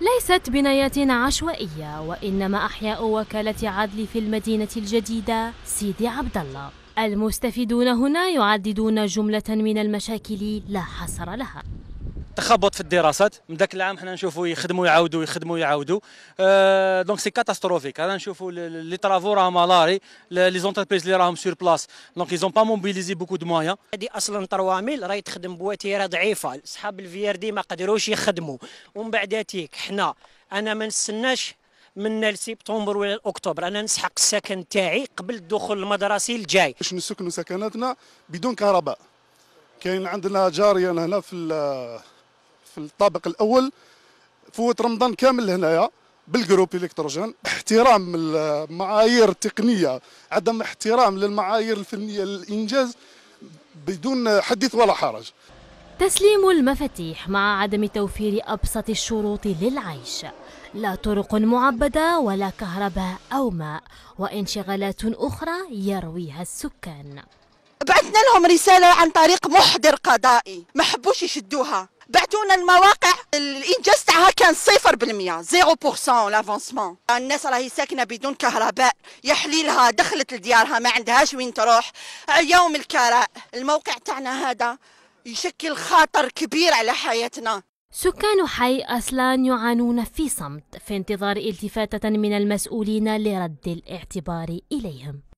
ليست بنايات عشوائية وإنما أحياء وكالة عدل في المدينة الجديدة سيدي عبد الله المستفيدون هنا يعددون جملة من المشاكل لا حصر لها تخبط في الدراسات من ذاك العام حنا نشوفوا يخدموا يعاودوا يخدموا يعاودوا أه دونك سي كاتاستروفيك انا نشوفوا لي طرافو راهم مالاري لي زونتربريز اللي راهم سور بلاص دونك ايزون با موبيليزي بوكو دو موان هذه اصلا طرواميل راهي تخدم بوتيره ضعيفه اصحاب الفي ار دي ما قدروش يخدموا ومن بعد تيك حنا انا ما نستناش من لسبتمبر ولا اكتوبر انا نسحق السكن تاعي قبل الدخول المدرسي الجاي باش نسكنوا سكناتنا بدون كهرباء كاين عندنا جاريه هنا في في الطابق الاول فوت رمضان كامل هنايا بالجروب الكتروجين احترام المعايير التقنيه عدم احترام للمعايير الفنيه للانجاز بدون حديث ولا حرج تسليم المفاتيح مع عدم توفير ابسط الشروط للعيش لا طرق معبده ولا كهرباء او ماء وانشغالات اخرى يرويها السكان بعثنا لهم رسالة عن طريق محضر قضائي ما حبوش يشدوها بعثونا المواقع الانجاز تاعها كان 0% 0% زيرو بورسون لافونسمون الناس راهي ساكنه بدون كهرباء يا حليلها دخلت لديارها ما عندهاش وين تروح يوم الكراء الموقع تاعنا هذا يشكل خطر كبير على حياتنا سكان حي أصلان يعانون في صمت في انتظار التفاتة من المسؤولين لرد الاعتبار إليهم